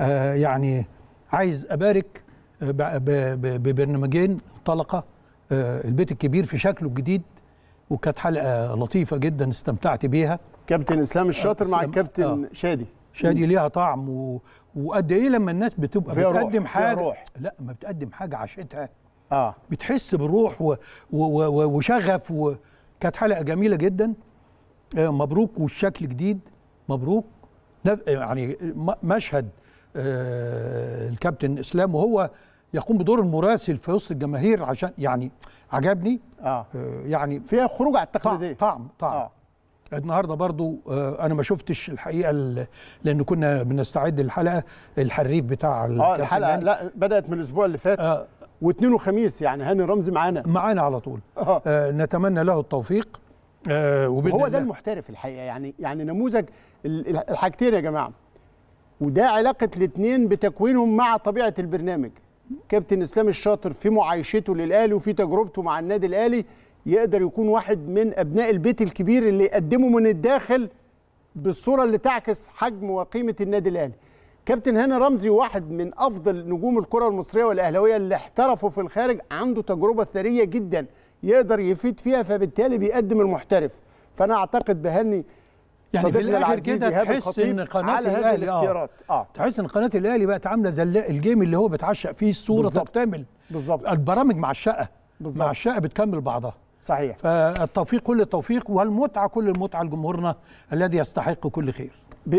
آه، يعني عايز أبارك آه، ببرنامجين انطلقا آه، البيت الكبير في شكله الجديد وكانت حلقة لطيفة جدا استمتعت بيها كابتن إسلام الشاطر مع الكابتن آه. شادي شادي ليها طعم و... وقد ايه لما الناس بتبقى بتقدم روح. حاجه روح. لا ما بتقدم حاجه عشتها اه بتحس بالروح و... و... و... وشغف و... كانت حلقه جميله جدا مبروك والشكل جديد مبروك يعني مشهد آه، الكابتن اسلام وهو يقوم بدور المراسل في وسط الجماهير عشان يعني عجبني آه. آه، يعني فيها خروج على التقليديه طعم طعم آه. النهارده برضو آه، انا ما شفتش الحقيقه لان كنا بنستعد للحلقه الحريف بتاع اه الحلقه يعني. لا بدات من الاسبوع اللي فات آه واثنين وخميس يعني هاني رمزي معانا معانا على طول آه. آه نتمنى له التوفيق آه وهو ده المحترف الحقيقه يعني يعني نموذج الحاجتين يا جماعه وده علاقه الاثنين بتكوينهم مع طبيعه البرنامج كابتن اسلام الشاطر في معايشته للاهلي وفي تجربته مع النادي الاهلي يقدر يكون واحد من ابناء البيت الكبير اللي يقدمه من الداخل بالصوره اللي تعكس حجم وقيمه النادي الاهلي كابتن هاني رمزي واحد من افضل نجوم الكره المصريه والاهلاويه اللي احترفوا في الخارج عنده تجربه ثريه جدا يقدر يفيد فيها فبالتالي بيقدم المحترف فانا اعتقد بهني يعني في الاخر كده تحس ان قناه الاهلي آه. آه. تحس ان قناه الاهلي بقت عامله زي الجيم اللي هو بتعشق فيه الصوره تكتمل بالظبط البرامج مع الشقه مع الشقه بتكمل بعضها صحيح فالتوفيق كل التوفيق والمتعه كل المتعه لجمهورنا الذي يستحق كل خير